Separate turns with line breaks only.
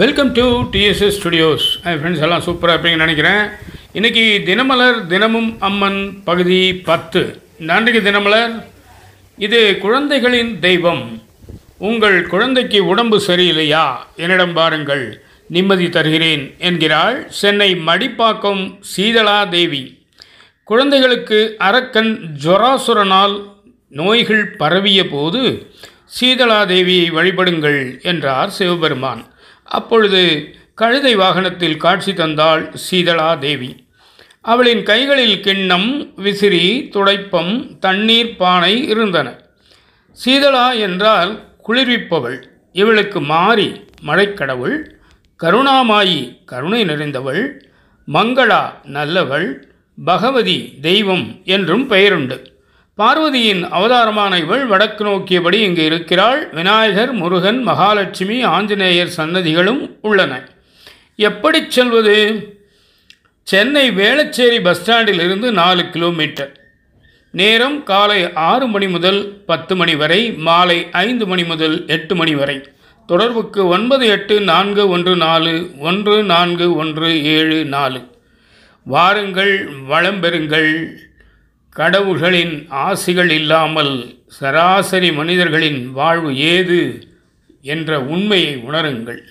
welcome to DSS studios என் friends எல்லாம் சூப்பராக இருப்பீங்கன்னு நினைக்கிறேன் இன்றைக்கி தினமலர் தினமும் அம்மன் பகுதி பத்து நன்றிக்கு தினமலர் இது குழந்தைகளின் தெய்வம் உங்கள் குழந்தைக்கு உடம்பு சரியில்லையா என்னிடம் பாருங்கள் நிம்மதி தருகிறேன் என்கிறாள் சென்னை மடிப்பாக்கம் சீதளா தேவி குழந்தைகளுக்கு அரக்கன் ஜொராசுரனால் நோய்கள் பரவிய போது சீதளாதேவியை வழிபடுங்கள் என்றார் சிவபெருமான் அப்பொழுது கழுதை வாகனத்தில் காட்சி தந்தாள் சீதளா தேவி அவளின் கைகளில் கிண்ணம் விசிறி துடைப்பம் தண்ணீர் பானை இருந்தன சீதளா என்றால் குளிர்விப்பவள் இவளுக்கு மாறி மழைக்கடவுள் கருணாமாயி கருணை நிறைந்தவள் மங்களா நல்லவள் பகவதி தெய்வம் என்றும் பெயருண்டு பார்வதியின் அவதாரமான இவள் வடக்கு நோக்கியபடி இங்கு இருக்கிறாள் விநாயகர் முருகன் மகாலட்சுமி ஆஞ்சநேயர் சன்னதிகளும் உள்ளன எப்படி செல்வது சென்னை வேளச்சேரி பஸ் ஸ்டாண்டிலிருந்து நாலு கிலோமீட்டர் நேரம் காலை ஆறு மணி முதல் பத்து மணி வரை மாலை ஐந்து மணி முதல் எட்டு மணி வரை தொடர்புக்கு ஒன்பது எட்டு நான்கு ஒன்று நாலு ஒன்று நான்கு ஒன்று ஏழு நாலு வாருங்கள் வளம் பெறுங்கள் கடவுள்களின் ஆசிகள் இல்லாமல் சராசரி மனிதர்களின் வாழ்வு ஏது என்ற உண்மையை உணருங்கள்